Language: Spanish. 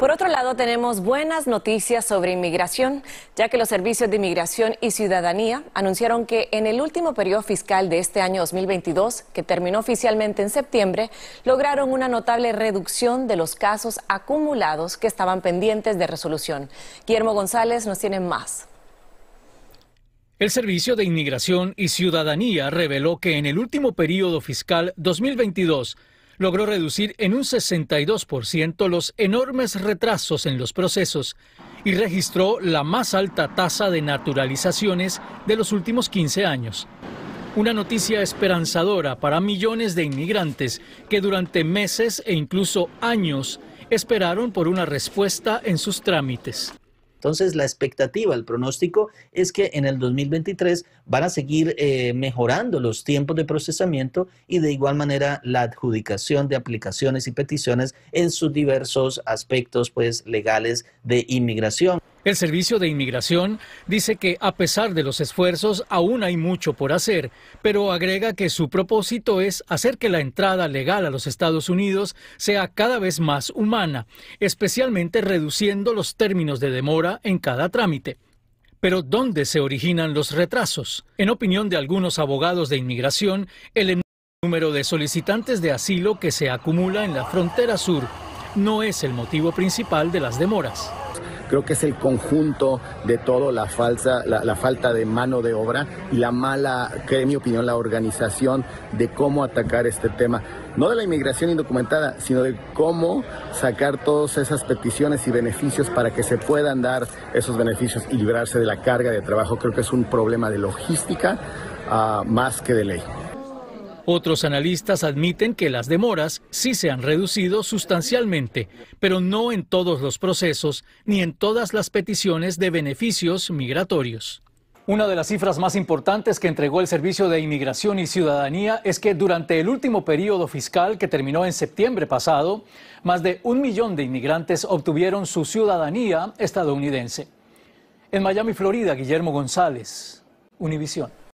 Por otro lado, tenemos buenas noticias sobre inmigración, ya que los servicios de inmigración y ciudadanía anunciaron que en el último periodo fiscal de este año 2022, que terminó oficialmente en septiembre, lograron una notable reducción de los casos acumulados que estaban pendientes de resolución. Guillermo González nos tiene más. El Servicio de Inmigración y Ciudadanía reveló que en el último periodo fiscal 2022 logró reducir en un 62% los enormes retrasos en los procesos y registró la más alta tasa de naturalizaciones de los últimos 15 años. Una noticia esperanzadora para millones de inmigrantes que durante meses e incluso años esperaron por una respuesta en sus trámites. Entonces, la expectativa, el pronóstico es que en el 2023 van a seguir eh, mejorando los tiempos de procesamiento y de igual manera la adjudicación de aplicaciones y peticiones en sus diversos aspectos pues, legales de inmigración. El Servicio de Inmigración dice que a pesar de los esfuerzos aún hay mucho por hacer, pero agrega que su propósito es hacer que la entrada legal a los Estados Unidos sea cada vez más humana, especialmente reduciendo los términos de demora en cada trámite. Pero ¿dónde se originan los retrasos? En opinión de algunos abogados de inmigración, el número de solicitantes de asilo que se acumula en la frontera sur no es el motivo principal de las demoras. Creo que es el conjunto de todo la, la, falta de mano de obra y la mala, que en mi opinión, la organización de cómo atacar este tema no de la inmigración indocumentada, sino de cómo sacar todas esas peticiones y beneficios para que se puedan dar esos beneficios y librarse de la carga de trabajo. Creo que es un problema de logística ah, más que de ley. Otros analistas admiten que las demoras sí se han reducido sustancialmente, pero no en todos los procesos ni en todas las peticiones de beneficios migratorios. Una de las cifras más importantes que entregó el Servicio de Inmigración y Ciudadanía es que durante el último periodo fiscal que terminó en septiembre pasado, más de un millón de inmigrantes obtuvieron su ciudadanía estadounidense. En Miami, Florida, Guillermo González, Univisión.